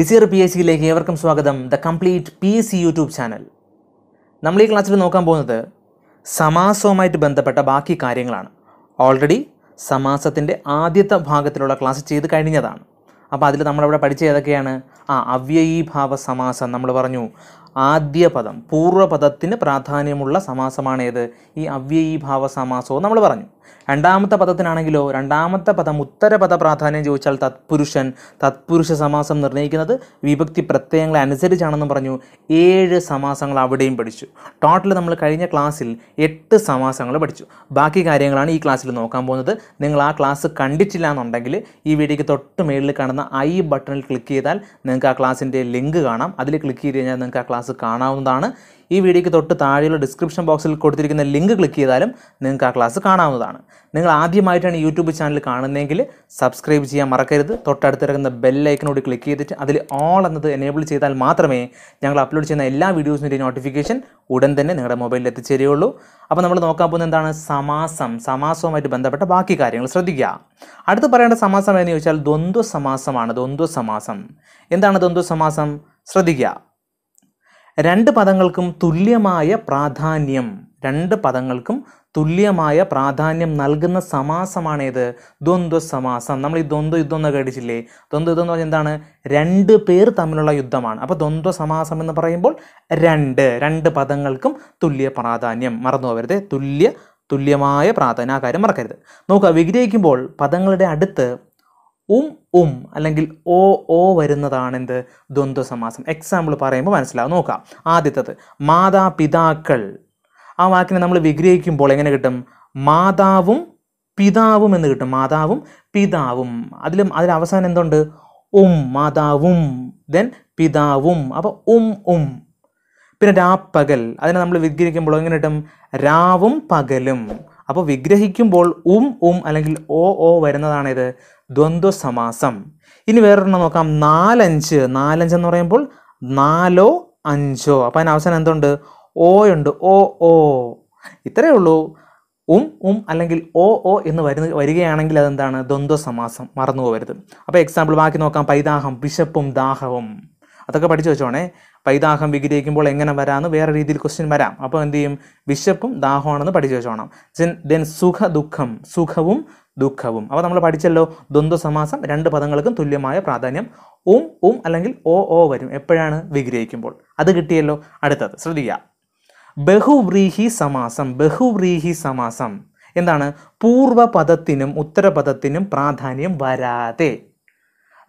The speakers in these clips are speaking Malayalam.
ഡിസിയർ പി എസ് സിയിലേക്ക് ഏവർക്കും സ്വാഗതം the complete P S C YouTube channel നമ്മൾ ഈ ക്ലാസ്സിൽ നോക്കാൻ പോകുന്നത് സമാസവുമായിട്ട് ബന്ധപ്പെട്ട ബാക്കി കാര്യങ്ങളാണ് ഓൾറെഡി സമാസത്തിൻ്റെ ആദ്യത്തെ ഭാഗത്തിലുള്ള ക്ലാസ് ചെയ്ത് കഴിഞ്ഞതാണ് അപ്പോൾ അതിൽ നമ്മളവിടെ പഠിച്ച ഏതൊക്കെയാണ് ആ അവ്യയീഭാവ സമാസം നമ്മൾ പറഞ്ഞു ആദ്യ പദം പൂർവ്വപദത്തിന് പ്രാധാന്യമുള്ള സമാസമാണ് ഏത് ഈ അവ്യയീഭാവ സമാസവും നമ്മൾ പറഞ്ഞു രണ്ടാമത്തെ പദത്തിനാണെങ്കിലോ രണ്ടാമത്തെ പദം ഉത്തരപദ പ്രാധാന്യം ചോദിച്ചാൽ തത്പുരുഷൻ തത്പുരുഷ സമാസം നിർണ്ണയിക്കുന്നത് വിഭക്തി പ്രത്യയങ്ങളെ അനുസരിച്ചാണെന്ന് പറഞ്ഞു ഏഴ് സമാസങ്ങൾ അവിടെയും പഠിച്ചു ടോട്ടൽ നമ്മൾ കഴിഞ്ഞ ക്ലാസ്സിൽ എട്ട് സമാസങ്ങൾ പഠിച്ചു ബാക്കി കാര്യങ്ങളാണ് ഈ ക്ലാസ്സിൽ നോക്കാൻ പോകുന്നത് നിങ്ങൾ ആ ക്ലാസ് കണ്ടിട്ടില്ല എന്നുണ്ടെങ്കിൽ ഈ വീഡിയോയ്ക്ക് തൊട്ട് മേളിൽ കാണുന്ന ഐ ബട്ടണിൽ ക്ലിക്ക് ചെയ്താൽ നിങ്ങൾക്ക് ആ ക്ലാസ്സിൻ്റെ ലിങ്ക് കാണാം അതിൽ ക്ലിക്ക് ചെയ്ത് കഴിഞ്ഞാൽ നിങ്ങൾക്ക് ആ ക്ലാസ് കാണാവുന്നതാണ് ഈ വീഡിയോയ്ക്ക് തൊട്ട് താഴെയുള്ള ഡിസ്ക്രിപ്ഷൻ ബോക്സിൽ കൊടുത്തിരിക്കുന്ന ലിങ്ക് ക്ലിക്ക് ചെയ്താലും നിങ്ങൾക്ക് ആ ക്ലാസ് കാണാവുന്നതാണ് നിങ്ങൾ ആദ്യമായിട്ടാണ് യൂട്യൂബ് ചാനൽ കാണുന്നതെങ്കിൽ സബ്സ്ക്രൈബ് ചെയ്യാൻ മറക്കരുത് തൊട്ടടുത്തിറങ്ങുന്ന ബെല്ലൈക്കനോട് ക്ലിക്ക് ചെയ്തിട്ട് അതിൽ ഓൾ എന്നത് എനേബിൾ ചെയ്താൽ മാത്രമേ ഞങ്ങൾ അപ്ലോഡ് ചെയ്യുന്ന എല്ലാ വീഡിയോസിൻ്റെയും നോട്ടിഫിക്കേഷൻ ഉടൻ തന്നെ നിങ്ങളുടെ മൊബൈലിൽ എത്തിച്ചേരുകയുള്ളൂ അപ്പോൾ നമ്മൾ നോക്കാൻ പോകുന്നത് എന്താണ് സമാസം സമാസവുമായിട്ട് ബന്ധപ്പെട്ട ബാക്കി കാര്യങ്ങൾ ശ്രദ്ധിക്കുക അടുത്ത് പറയേണ്ട സമാസം എന്ന് ചോദിച്ചാൽ ദ്വന്ദ്വ സമാസമാണ് ദ്വന്ദ്വ സമാസം എന്താണ് ദ്വന്ദ്വ സമാസം ശ്രദ്ധിക്കുക രണ്ട് പദങ്ങൾക്കും തുല്യമായ പ്രാധാന്യം രണ്ട് പദങ്ങൾക്കും തുല്യമായ പ്രാധാന്യം നൽകുന്ന സമാസമാണേത് ദ്വന്ദ്വ സമാസം നമ്മൾ ഈ ദ്വന്ദ്വ യുദ്ധം എന്ന് കേട്ടിട്ടില്ലേ ദ്വന്ദ്വ യുദ്ധം എന്ന് പറഞ്ഞാൽ എന്താണ് രണ്ട് പേർ തമ്മിലുള്ള യുദ്ധമാണ് അപ്പോൾ ദ്വന്ദ്വ സമാസം എന്ന് പറയുമ്പോൾ രണ്ട് രണ്ട് പദങ്ങൾക്കും തുല്യ പ്രാധാന്യം മറന്നു പോകരുത് തുല്യ തുല്യമായ പ്രാധാന്യം ആ കാര്യം മറക്കരുത് നോക്കുക വിഗ്രഹിക്കുമ്പോൾ പദങ്ങളുടെ അടുത്ത് ഉം ഉം അല്ലെങ്കിൽ ഓ ഓ വരുന്നതാണ് എന്ത് ദ്വന്ദ്വ സമാസം എക്സാമ്പിൾ പറയുമ്പോൾ മനസ്സിലാവും നോക്കാം ആദ്യത്തത് മാതാപിതാക്കൾ ആ വാക്കിനെ നമ്മൾ വിഗ്രഹിക്കുമ്പോൾ എങ്ങനെ കിട്ടും മാതാവും പിതാവും എന്ന് കിട്ടും മാതാവും പിതാവും അതിലും അതിൽ അവസാനം എന്തുണ്ട് ഉം മാതാവും ദെൻ പിതാവും അപ്പോൾ ഉം ഉം പിന്നെ രാപ്പകൽ അതിനെ നമ്മൾ വിഗ്രഹിക്കുമ്പോൾ എങ്ങനെ കിട്ടും രാവും പകലും അപ്പോൾ വിഗ്രഹിക്കുമ്പോൾ ഉം ഉം അല്ലെങ്കിൽ ഓ ഓ വരുന്നതാണിത് ദ്വന്ദ്വ സമാസം ഇനി വേറൊരെണ്ണം നോക്കാം നാലഞ്ച് നാലഞ്ച് എന്ന് പറയുമ്പോൾ നാലോ അഞ്ചോ അപ്പം അതിന് അവസാനം എന്തുണ്ട് ഓയുണ്ട് ഓ ഓ ഇത്രയേ ഉള്ളൂ ഉം ഉം അല്ലെങ്കിൽ ഓ ഓ എന്ന് വരുന്ന വരികയാണെങ്കിൽ അതെന്താണ് ദ്വന്ദ്വ സമാസം മറന്നു പോകരുത് അപ്പോൾ എക്സാമ്പിൾ ബാക്കി നോക്കാം പൈതാഹം വിശപ്പും ദാഹവും അതൊക്കെ പഠിച്ചു വെച്ചോണേ പൈതാഹം വിഗ്രഹിക്കുമ്പോൾ എങ്ങനെ വരാമെന്ന് വേറെ രീതിയിൽ ക്വസ്റ്റ്യൻ വരാം അപ്പോൾ എന്ത് ചെയ്യും വിശപ്പും ദാഹമാണെന്ന് പഠിച്ചു വെച്ചോണം ദെൻ സുഖ ദുഃഖം സുഖവും ദുഃഖവും അപ്പോൾ നമ്മൾ പഠിച്ചല്ലോ ദ്വന്ദ്വ സമാസം രണ്ട് പദങ്ങൾക്കും തുല്യമായ പ്രാധാന്യം ഉം ഉം അല്ലെങ്കിൽ ഓ ഓ വരും എപ്പോഴാണ് വിഗ്രഹിക്കുമ്പോൾ അത് കിട്ടിയല്ലോ അടുത്തത് ശ്രദ്ധിക്കുക ബഹുവ്രീഹി സമാസം ബഹുവ്രീഹി സമാസം എന്താണ് പൂർവപദത്തിനും ഉത്തരപദത്തിനും പ്രാധാന്യം വരാതെ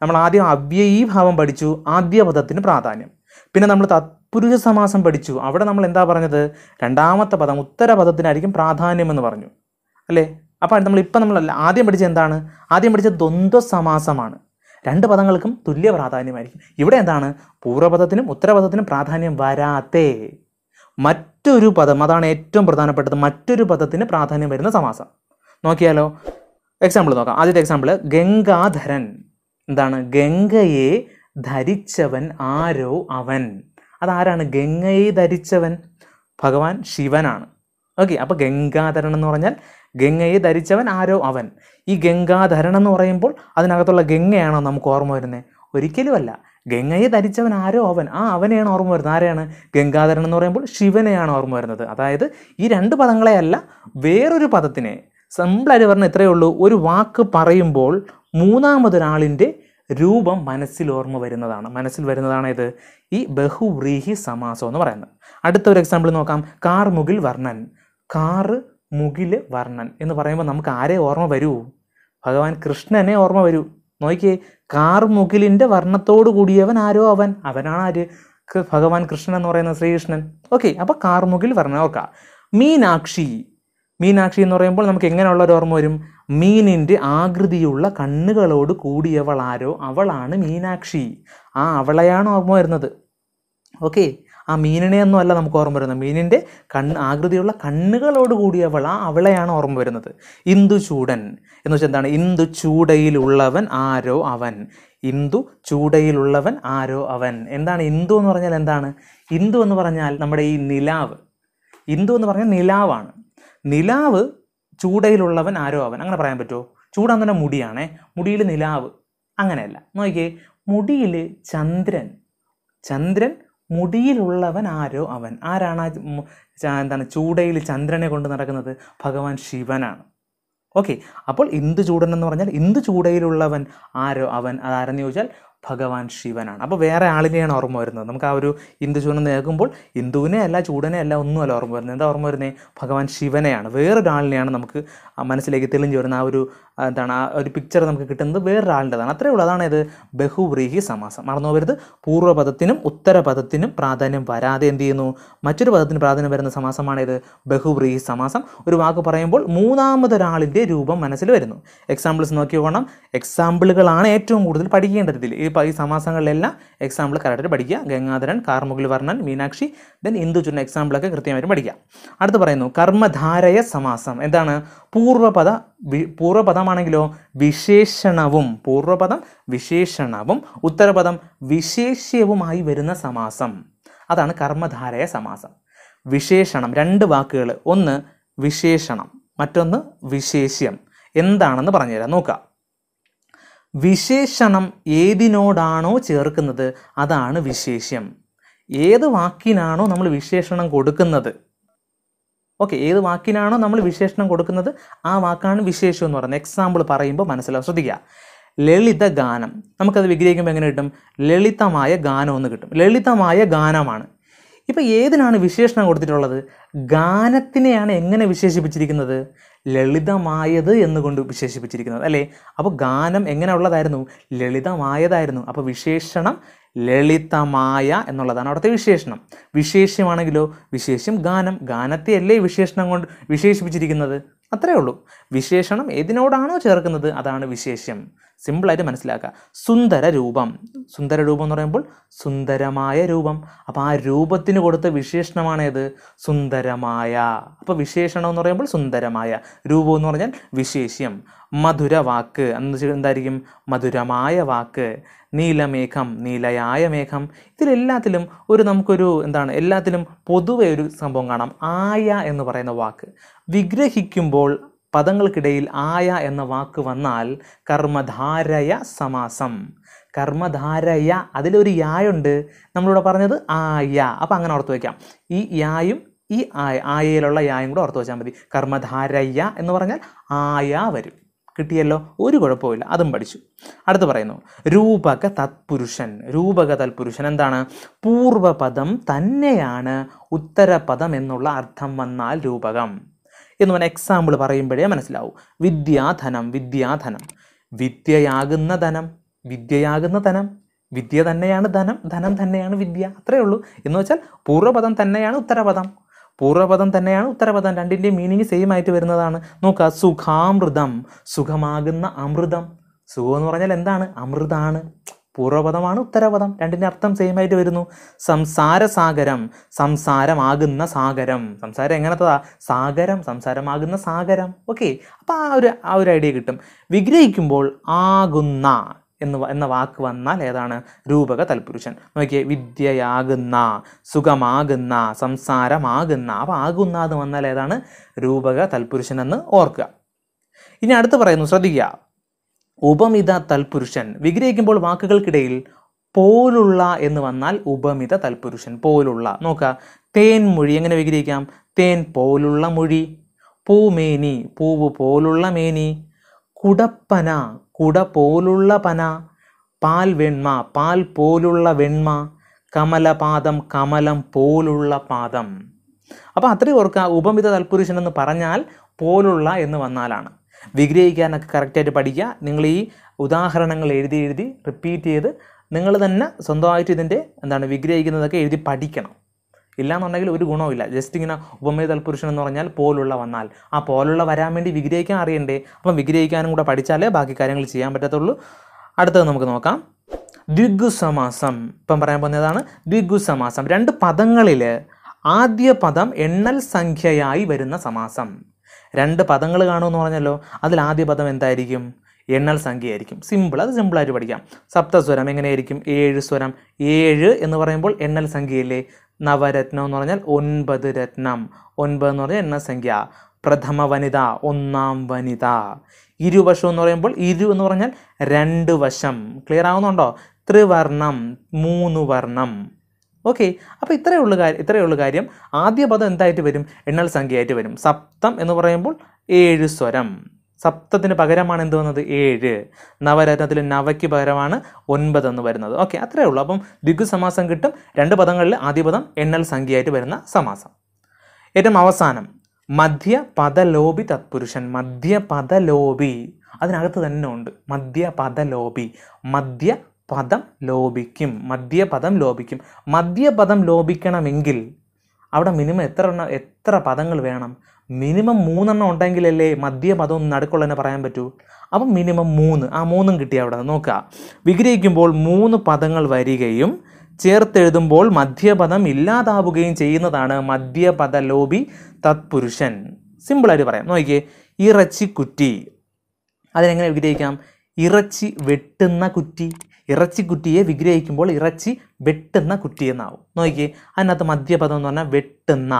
നമ്മൾ ആദ്യം അവ്യയീഭാവം പഠിച്ചു ആദ്യ പദത്തിന് പ്രാധാന്യം പിന്നെ നമ്മൾ തത്പുരുഷ സമാസം പഠിച്ചു അവിടെ നമ്മൾ എന്താ പറഞ്ഞത് രണ്ടാമത്തെ പദം ഉത്തരപദത്തിനായിരിക്കും പ്രാധാന്യമെന്ന് പറഞ്ഞു അല്ലേ അപ്പോൾ നമ്മൾ ഇപ്പം നമ്മൾ ആദ്യം പഠിച്ചത് എന്താണ് ആദ്യം പഠിച്ചത് ദ്വന്ദ്വ സമാസമാണ് രണ്ട് പദങ്ങൾക്കും തുല്യ പ്രാധാന്യമായിരിക്കും ഇവിടെ എന്താണ് പൂർവ്വപദത്തിനും ഉത്തരപദത്തിനും പ്രാധാന്യം വരാത്തേ മറ്റൊരു പദം അതാണ് ഏറ്റവും പ്രധാനപ്പെട്ടത് മറ്റൊരു പദത്തിന് പ്രാധാന്യം വരുന്ന സമാസം നോക്കിയാലോ എക്സാമ്പിൾ നോക്കാം ആദ്യത്തെ എക്സാമ്പിൾ ഗംഗാധരൻ എന്താണ് ഗംഗയെ ധരിച്ചവൻ ആരോ അവൻ അതാരാണ് ഗംഗയെ ധരിച്ചവൻ ഭഗവാൻ ശിവനാണ് ഓക്കെ അപ്പോൾ ഗംഗാധരൻ എന്ന് പറഞ്ഞാൽ ഗംഗയെ ധരിച്ചവൻ ആരോ അവൻ ഈ ഗംഗാധരൻ എന്ന് പറയുമ്പോൾ അതിനകത്തുള്ള ഗംഗയാണോ നമുക്ക് ഓർമ്മ വരുന്നത് ഒരിക്കലുമല്ല ഗംഗയെ ധരിച്ചവൻ ആരോ അവൻ ആ അവനെയാണ് ഓർമ്മ വരുന്നത് ആരെയാണ് ഗംഗാധരൻ എന്ന് പറയുമ്പോൾ ശിവനെയാണ് ഓർമ്മ വരുന്നത് അതായത് ഈ രണ്ട് പദങ്ങളെയല്ല വേറൊരു പദത്തിനെ സിമ്പിളായിട്ട് പറഞ്ഞാൽ ഇത്രയേ ഉള്ളൂ ഒരു വാക്ക് പറയുമ്പോൾ മൂന്നാമതൊരാളിൻ്റെ രൂപം മനസ്സിൽ ഓർമ്മ വരുന്നതാണ് മനസ്സിൽ വരുന്നതാണ് ഇത് ഈ ബഹുവ്രീഹി സമാസം എന്ന് പറയുന്നത് അടുത്ത ഒരു എക്സാമ്പിൾ നോക്കാം കാർ മുകിൽ വർണ്ണൻ കാർ മുകിൽ വർണ്ണൻ എന്ന് പറയുമ്പോൾ നമുക്ക് ആരെ ഓർമ്മ വരൂ ഭഗവാൻ കൃഷ്ണനെ ഓർമ്മ വരൂ നോക്കിയേ കാർ മുകിലിൻ്റെ വർണ്ണത്തോട് കൂടിയവൻ ആരോ അവൻ അവനാണ് ആര് ഭഗവാൻ കൃഷ്ണൻ എന്ന് പറയുന്ന ശ്രീകൃഷ്ണൻ ഓക്കെ അപ്പോൾ കാർമുകിൽ വർണ്ണൻ നോക്കാം മീനാക്ഷി മീനാക്ഷി എന്ന് പറയുമ്പോൾ നമുക്ക് എങ്ങനെയുള്ള ഒരു ഓർമ്മ വരും മീനിൻ്റെ ആകൃതിയുള്ള കണ്ണുകളോട് കൂടിയവൾ ആരോ അവളാണ് മീനാക്ഷി ആ അവളെയാണ് ഓർമ്മ വരുന്നത് ഓക്കെ ആ മീനിനെ അല്ല നമുക്ക് ഓർമ്മ വരുന്നത് മീനിൻ്റെ കണ്ണ് ആകൃതിയുള്ള കണ്ണുകളോട് കൂടിയവൾ ആ അവളെയാണ് ഓർമ്മ വരുന്നത് ഇന്ദു ചൂടൻ എന്ന് വെച്ചാൽ എന്താണ് ഇന്ദു ചൂടയിലുള്ളവൻ ആരോ അവൻ ഇന്ദു ചൂടയിലുള്ളവൻ ആരോ അവൻ എന്താണ് ഇന്ദു എന്ന് പറഞ്ഞാൽ എന്താണ് ഇന്ദു എന്ന് പറഞ്ഞാൽ നമ്മുടെ ഈ നിലാവ് ഇന്ദു എന്ന് പറഞ്ഞാൽ നിലാവാണ് നിലാവ് ചൂടയിലുള്ളവൻ ആരോ അവൻ അങ്ങനെ പറയാൻ പറ്റുമോ ചൂടാന്ന് പറഞ്ഞാൽ മുടിയാണേ മുടിയിൽ നിലാവ് അങ്ങനെയല്ല നോക്കിയേ മുടിയിൽ ചന്ദ്രൻ ചന്ദ്രൻ മുടിയിലുള്ളവൻ ആരോ അവൻ ആരാണ് ആ എന്താണ് ചൂടയിൽ ചന്ദ്രനെ കൊണ്ട് നടക്കുന്നത് ഭഗവാൻ ശിവനാണ് ഓക്കെ അപ്പോൾ ഇന്ദു ചൂടൻ എന്ന് പറഞ്ഞാൽ ഇന്ദു ചൂടയിലുള്ളവൻ ആരോ അവൻ അതാരെന്ന് ചോദിച്ചാൽ ഭഗവാൻ ശിവനാണ് അപ്പോൾ വേറെ ആളിനെയാണ് ഓർമ്മ വരുന്നത് നമുക്ക് ആ ഒരു ഇന്ദുചൂനം നേകുമ്പോൾ ഇന്ദുവിനെ അല്ല ചൂടനെ അല്ല ഒന്നുമല്ല ഓർമ്മ വരുന്നത് എന്താ ഓർമ്മ വരുന്നത് ഭഗവാൻ ശിവനെയാണ് വേറൊരാളിനെയാണ് നമുക്ക് മനസ്സിലേക്ക് തെളിഞ്ഞു വരുന്ന ആ ഒരു എന്താണ് ആ ഒരു പിക്ചർ നമുക്ക് കിട്ടുന്നത് വേറൊരാളിൻ്റെതാണ് അത്രയേ ഉള്ളൂ അതാണ് ഇത് ബഹുവ്രീഹി സമാസം മറന്നു പോകരുത് പൂർവ്വപദത്തിനും ഉത്തരപദത്തിനും പ്രാധാന്യം വരാതെ എന്ത് ചെയ്യുന്നു മറ്റൊരു പദത്തിന് പ്രാധാന്യം വരുന്ന സമാസമാണിത് ബഹുവ്രീഹി സമാസം ഒരു വാക്ക് പറയുമ്പോൾ മൂന്നാമതൊരാളിൻ്റെ രൂപം മനസ്സിൽ വരുന്നു എക്സാമ്പിൾസ് പോകണം എക്സാമ്പിളുകളാണ് ഏറ്റവും കൂടുതൽ പഠിക്കേണ്ട രീതിയിൽ ഈ ഈ സമാസങ്ങളിലെല്ലാം എക്സാമ്പിൾ കറക്റ്റായിട്ട് പഠിക്കുക ഗംഗാധരൻ കാർമുകിൽ വർണ്ണൻ മീനാക്ഷി ദെൻ ചുരുന്ന എക്സാമ്പിളൊക്കെ കൃത്യമായിട്ട് പഠിക്കുക അടുത്ത് പറയുന്നു കർമ്മധാരയ സമാസം എന്താണ് പൂർവ്വപദ പൂർവ്വപദമാണെങ്കിലോ വിശേഷണവും പൂർവ്വപദം വിശേഷണവും ഉത്തരപദം വിശേഷ്യവുമായി വരുന്ന സമാസം അതാണ് കർമ്മധാരയ സമാസം വിശേഷണം രണ്ട് വാക്കുകൾ ഒന്ന് വിശേഷണം മറ്റൊന്ന് വിശേഷ്യം എന്താണെന്ന് പറഞ്ഞുതരാം നോക്കാം വിശേഷണം ഏതിനോടാണോ ചേർക്കുന്നത് അതാണ് വിശേഷ്യം ഏത് വാക്കിനാണോ നമ്മൾ വിശേഷണം കൊടുക്കുന്നത് ഓക്കെ ഏത് വാക്കിനാണോ നമ്മൾ വിശേഷണം കൊടുക്കുന്നത് ആ വാക്കാണ് വിശേഷം എന്ന് പറയുന്നത് എക്സാമ്പിൾ പറയുമ്പോൾ മനസ്സിലാവും ശ്രദ്ധിക്കുക ലളിത ഗാനം നമുക്കത് വിഗ്രഹിക്കുമ്പോൾ എങ്ങനെ കിട്ടും ലളിതമായ ഗാനം എന്ന് കിട്ടും ലളിതമായ ഗാനമാണ് ഇപ്പം ഏതിനാണ് വിശേഷണം കൊടുത്തിട്ടുള്ളത് ഗാനത്തിനെയാണ് എങ്ങനെ വിശേഷിപ്പിച്ചിരിക്കുന്നത് ലളിതമായത് എന്നുകൊണ്ട് വിശേഷിപ്പിച്ചിരിക്കുന്നത് അല്ലേ അപ്പോൾ ഗാനം എങ്ങനെ ഉള്ളതായിരുന്നു ലളിതമായതായിരുന്നു അപ്പോൾ വിശേഷണം ലളിതമായ എന്നുള്ളതാണ് അവിടുത്തെ വിശേഷണം വിശേഷ്യമാണെങ്കിലോ വിശേഷം ഗാനം ഗാനത്തെയല്ലേ വിശേഷണം കൊണ്ട് വിശേഷിപ്പിച്ചിരിക്കുന്നത് അത്രേ ഉള്ളൂ വിശേഷണം ഏതിനോടാണോ ചേർക്കുന്നത് അതാണ് വിശേഷ്യം സിമ്പിളായിട്ട് മനസ്സിലാക്കുക സുന്ദര രൂപം സുന്ദര രൂപം എന്ന് പറയുമ്പോൾ സുന്ദരമായ രൂപം അപ്പോൾ ആ രൂപത്തിന് കൊടുത്ത വിശേഷണമാണേത് സുന്ദരമായ അപ്പോൾ വിശേഷണം എന്ന് പറയുമ്പോൾ സുന്ദരമായ രൂപം എന്ന് പറഞ്ഞാൽ വിശേഷ്യം മധുര വാക്ക് എന്ന് വെച്ചാൽ എന്തായിരിക്കും മധുരമായ വാക്ക് നീലമേഘം നീലയായ മേഘം ഇതിലെല്ലാത്തിലും ഒരു നമുക്കൊരു എന്താണ് എല്ലാത്തിലും പൊതുവെ ഒരു സംഭവം കാണാം ആയ എന്ന് പറയുന്ന വാക്ക് വിഗ്രഹിക്കുമ്പോൾ പദങ്ങൾക്കിടയിൽ ആയ എന്ന വാക്ക് വന്നാൽ കർമ്മധാരയ സമാസം കർമ്മധാരയ അതിലൊരു യായുണ്ട് നമ്മളിവിടെ പറഞ്ഞത് ആയ അപ്പം അങ്ങനെ ഓർത്ത് വയ്ക്കാം ഈ യായും ഈ ആയ ആയയിലുള്ള യായും കൂടെ ഓർത്ത് വെച്ചാൽ മതി കർമ്മധാരയ്യ എന്ന് പറഞ്ഞാൽ ആയ വരും കിട്ടിയല്ലോ ഒരു കുഴപ്പമില്ല അതും പഠിച്ചു അടുത്ത് പറയുന്നു രൂപക തത്പുരുഷൻ രൂപക തത്പുരുഷൻ എന്താണ് പൂർവപദം തന്നെയാണ് ഉത്തരപദം എന്നുള്ള അർത്ഥം വന്നാൽ രൂപകം എന്ന് പറഞ്ഞ എക്സാമ്പിൾ പറയുമ്പോഴേ മനസ്സിലാവും വിദ്യാധനം വിദ്യാധനം വിദ്യയാകുന്ന ധനം വിദ്യയാകുന്ന ധനം വിദ്യ തന്നെയാണ് ധനം ധനം തന്നെയാണ് വിദ്യ അത്രയേ ഉള്ളൂ എന്ന് വെച്ചാൽ പൂർവ്വപദം തന്നെയാണ് ഉത്തരപദം പൂർവ്വപദം തന്നെയാണ് ഉത്തരപദം രണ്ടിൻ്റെയും മീനിങ് സെയിം ആയിട്ട് വരുന്നതാണ് നോക്കുക സുഖാമൃതം സുഖമാകുന്ന അമൃതം സുഖം എന്ന് പറഞ്ഞാൽ എന്താണ് അമൃതാണ് പൂർവ്വപദമാണ് ഉത്തരപദം രണ്ടിൻ്റെ അർത്ഥം സെയിം ആയിട്ട് വരുന്നു സംസാരസാഗരം സംസാരമാകുന്ന സാഗരം സംസാരം എങ്ങനത്തതാ സാഗരം സംസാരമാകുന്ന സാഗരം ഓക്കെ അപ്പോൾ ആ ഒരു ആ ഒരു ഐഡിയ കിട്ടും വിഗ്രഹിക്കുമ്പോൾ ആകുന്ന എന്ന് എന്ന വാക്ക് വന്നാൽ ഏതാണ് രൂപക തൽപുരുഷൻ നോക്കിയേ വിദ്യയാകുന്ന സുഖമാകുന്ന സംസാരമാകുന്ന അപ്പോൾ ആകുന്ന എന്ന് വന്നാൽ ഏതാണ് രൂപക തൽപുരുഷൻ എന്ന് ഓർക്കുക ഇനി അടുത്ത് പറയുന്നു ശ്രദ്ധിക്കുക ഉപമിത തൽപുരുഷൻ വിഗ്രഹിക്കുമ്പോൾ വാക്കുകൾക്കിടയിൽ പോലുള്ള എന്ന് വന്നാൽ ഉപമിത തൽപുരുഷൻ പോലുള്ള നോക്കുക തേൻ മൊഴി എങ്ങനെ വിഗ്രഹിക്കാം തേൻ പോലുള്ള മൊഴി പൂമേനി പൂവ് പോലുള്ള മേനി കുടപ്പന കുട പോലുള്ള പന പാൽ വെണ്മ പാൽ പോലുള്ള വെണ്മ കമലപാദം കമലം പോലുള്ള പാദം അപ്പോൾ അത്രയും ഓർക്കുക ഉപമിത തൽപുരുഷൻ എന്ന് പറഞ്ഞാൽ പോലുള്ള എന്ന് വന്നാലാണ് വിഗ്രഹിക്കാനൊക്കെ കറക്റ്റായിട്ട് പഠിക്കുക നിങ്ങൾ ഈ ഉദാഹരണങ്ങൾ എഴുതി എഴുതി റിപ്പീറ്റ് ചെയ്ത് നിങ്ങൾ തന്നെ സ്വന്തമായിട്ട് ഇതിൻ്റെ എന്താണ് വിഗ്രഹിക്കുന്നതൊക്കെ എഴുതി പഠിക്കണം ഇല്ലാന്നുണ്ടെങ്കിൽ ഒരു ഗുണവുമില്ല ജസ്റ്റ് ഇങ്ങനെ ഉപമേ തൽപുരുഷൻ എന്ന് പറഞ്ഞാൽ പോലുള്ള വന്നാൽ ആ പോലുള്ള വരാൻ വേണ്ടി വിഗ്രഹിക്കാൻ അറിയണ്ടേ അപ്പം വിഗ്രഹിക്കാനും കൂടെ പഠിച്ചാലേ ബാക്കി കാര്യങ്ങൾ ചെയ്യാൻ പറ്റത്തുള്ളൂ അടുത്തത് നമുക്ക് നോക്കാം ദ്വിഗു സമാസം ഇപ്പം പറയാൻ പോകുന്നതാണ് ദ്വിഗു സമാസം രണ്ട് പദങ്ങളിൽ ആദ്യ പദം എണ്ണൽ സംഖ്യയായി വരുന്ന സമാസം രണ്ട് പദങ്ങൾ കാണുമെന്ന് പറഞ്ഞല്ലോ അതിൽ ആദ്യ പദം എന്തായിരിക്കും എണ്ണൽ സംഖ്യയായിരിക്കും സിമ്പിൾ അത് സിമ്പിളായിട്ട് പഠിക്കാം സപ്തസ്വരം എങ്ങനെയായിരിക്കും ഏഴ് സ്വരം ഏഴ് എന്ന് പറയുമ്പോൾ എണ്ണൽ സംഖ്യയല്ലേ നവരത്നം എന്ന് പറഞ്ഞാൽ ഒൻപത് രത്നം ഒൻപത് എന്ന് പറഞ്ഞാൽ എണ്ണസംഖ്യ പ്രഥമ വനിത ഒന്നാം വനിത ഇരുവശം എന്ന് പറയുമ്പോൾ ഇരു എന്ന് പറഞ്ഞാൽ രണ്ട് വശം ക്ലിയർ ആവുന്നുണ്ടോ ത്രിവർണം മൂന്ന് വർണ്ണം ഓക്കെ അപ്പോൾ ഇത്രയേ ഉള്ളൂ കാര്യം ഇത്രയേ ഉള്ളൂ കാര്യം ആദ്യ പദം എന്തായിട്ട് വരും എണ്ണൽ സംഖ്യയായിട്ട് വരും സപ്തം എന്ന് പറയുമ്പോൾ ഏഴ് സ്വരം സപ്തത്തിന് പകരമാണ് എന്ത് വന്നത് ഏഴ് നവരത്നത്തിൽ നവയ്ക്ക് പകരമാണ് ഒൻപത് എന്ന് വരുന്നത് ഓക്കെ അത്രേ ഉള്ളൂ അപ്പം ദിഗു സമാസം കിട്ടും രണ്ട് പദങ്ങളിൽ ആദ്യപദം എണ്ണൽ സംഖ്യയായിട്ട് വരുന്ന സമാസം ഏറ്റവും അവസാനം മധ്യ പദലോപി തത്പുരുഷൻ മധ്യ പദലോപി അതിനകത്ത് തന്നെ ഉണ്ട് മധ്യ പദലോപി മധ്യ പദം ലോപിക്കും മധ്യപദം ലോപിക്കും മധ്യപദം ലോപിക്കണമെങ്കിൽ അവിടെ മിനിമം എത്ര എത്ര പദങ്ങൾ വേണം മിനിമം മൂന്നെണ്ണം ഉണ്ടെങ്കിലല്ലേ മദ്യം നടക്കുള്ള തന്നെ പറയാൻ പറ്റൂ അപ്പം മിനിമം മൂന്ന് ആ മൂന്നും കിട്ടി അവിടെ നോക്കുക വിഗ്രഹിക്കുമ്പോൾ മൂന്ന് പദങ്ങൾ വരികയും ചേർത്തെഴുതുമ്പോൾ മധ്യപദം ഇല്ലാതാവുകയും ചെയ്യുന്നതാണ് മധ്യപദ ലോബി തത്പുരുഷൻ സിമ്പിളായിട്ട് പറയാം നോക്കിയേ ഇറച്ചി കുറ്റി അതിനെങ്ങനെ വിഗ്രഹിക്കാം ഇറച്ചി വെട്ടുന്ന കുറ്റി ഇറച്ചി കുറ്റിയെ വിഗ്രഹിക്കുമ്പോൾ ഇറച്ചി വെട്ടുന്ന കുറ്റി എന്നാവും നോക്കിയേ അതിനകത്ത് മധ്യപദം എന്ന് പറഞ്ഞാൽ വെട്ടുന്ന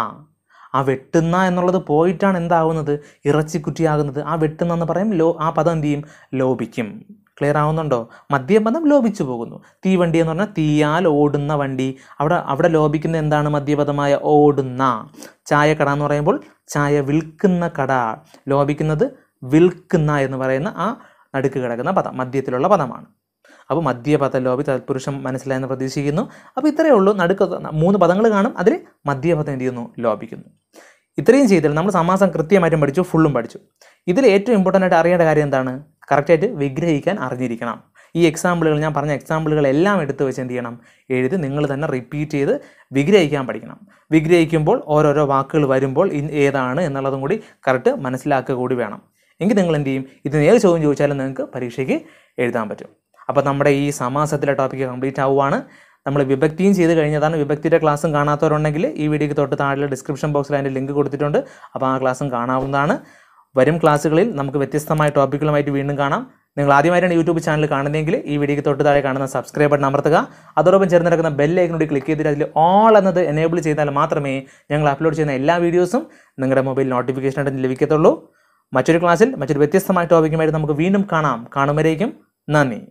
ആ വെട്ടുന്ന എന്നുള്ളത് പോയിട്ടാണ് എന്താവുന്നത് ഇറച്ചിക്കുറ്റിയാകുന്നത് ആ വെട്ടുന്ന എന്ന് പറയും ലോ ആ പദം എന്ത് ചെയ്യും ലോപിക്കും ക്ലിയർ ആവുന്നുണ്ടോ മദ്യപദം ലോപിച്ചു പോകുന്നു തീവണ്ടി എന്ന് പറഞ്ഞാൽ തീയാൽ ഓടുന്ന വണ്ടി അവിടെ അവിടെ ലോപിക്കുന്ന എന്താണ് മദ്യപദമായ ഓടുന്ന ചായക്കട എന്ന് പറയുമ്പോൾ ചായ വിൽക്കുന്ന കട ലോപിക്കുന്നത് വിൽക്കുന്ന എന്ന് പറയുന്ന ആ നടുക്ക് കിടക്കുന്ന പദം മദ്യത്തിലുള്ള പദമാണ് അപ്പോൾ മദ്യപത തത്പുരുഷം തൽപുരുഷം മനസ്സിലായെന്ന് പ്രതീക്ഷിക്കുന്നു അപ്പോൾ ഇത്രയേ ഉള്ളൂ നടുക്ക മൂന്ന് പദങ്ങൾ കാണും അതിൽ മദ്യപദം എന്ത് ചെയ്യുന്നു ലോപിക്കുന്നു ഇത്രയും ചെയ്താൽ നമ്മൾ സമാസം കൃത്യമായിട്ടും പഠിച്ചു ഫുള്ളും പഠിച്ചു ഇതിൽ ഏറ്റവും ഇമ്പോർട്ടൻ്റ് ആയിട്ട് അറിയേണ്ട കാര്യം എന്താണ് കറക്റ്റായിട്ട് വിഗ്രഹിക്കാൻ അറിഞ്ഞിരിക്കണം ഈ എക്സാമ്പിളുകൾ ഞാൻ പറഞ്ഞ എക്സാമ്പിളുകൾ എല്ലാം എടുത്തു വെച്ച് എന്ത് ചെയ്യണം എഴുതി നിങ്ങൾ തന്നെ റിപ്പീറ്റ് ചെയ്ത് വിഗ്രഹിക്കാൻ പഠിക്കണം വിഗ്രഹിക്കുമ്പോൾ ഓരോരോ വാക്കുകൾ വരുമ്പോൾ ഏതാണ് എന്നുള്ളതും കൂടി കറക്റ്റ് മനസ്സിലാക്കുക കൂടി വേണം എങ്കിൽ നിങ്ങൾ എന്ത് ചെയ്യും ഇത് നേരെ ചോദ്യം ചോദിച്ചാലും നിങ്ങൾക്ക് പരീക്ഷയ്ക്ക് എഴുതാൻ പറ്റും അപ്പോൾ നമ്മുടെ ഈ സമാസത്തിലെ ടോപ്പിക്ക് കംപ്ലീറ്റ് ആവുകയാണ് നമ്മൾ വിഭക്തിയും ചെയ്ത് കഴിഞ്ഞതാണ് വിഭക്തിയുടെ ക്ലാസ്സും കാണാത്തവരുണ്ടെങ്കിൽ ഈ വീഡിയോയ്ക്ക് തൊട്ട് താഴെ ഡിസ്ക്രിപ്ഷൻ ബോക്സിൽ അതിൻ്റെ ലിങ്ക് കൊടുത്തിട്ടുണ്ട് അപ്പോൾ ആ ക്ലാസ്സും കാണാവുന്നതാണ് വരും ക്ലാസ്സുകളിൽ നമുക്ക് വ്യത്യസ്തമായ ടോപ്പിക്കുകളുമായിട്ട് വീണ്ടും കാണാം നിങ്ങൾ ആദ്യമായിട്ടാണ് യൂട്യൂബ് ചാനൽ കാണുന്നതെങ്കിൽ ഈ വീഡിയോയ്ക്ക് തൊട്ട് താഴെ കാണുന്ന സബ്സ്ക്രൈബ് ബട്ടൺ അമർത്തുക അതോടൊപ്പം ചേർന്ന് നടക്കുന്ന ബെല്ലൈക്കനോട് ക്ലിക്ക് ചെയ്തിട്ട് അതിൽ ഓൾ എന്നത് എനേബിൾ ചെയ്താൽ മാത്രമേ ഞങ്ങൾ അപ്ലോഡ് ചെയ്യുന്ന എല്ലാ വീഡിയോസും നിങ്ങളുടെ മൊബൈൽ നോട്ടിഫിക്കേഷനായിട്ട് ലഭിക്കത്തുള്ളൂ മറ്റൊരു ക്ലാസ്സിൽ മറ്റൊരു വ്യത്യസ്തമായ ടോപ്പിക്കുമായിട്ട് നമുക്ക് വീണ്ടും കാണാം കാണുമ്പോഴേക്കും നന്ദി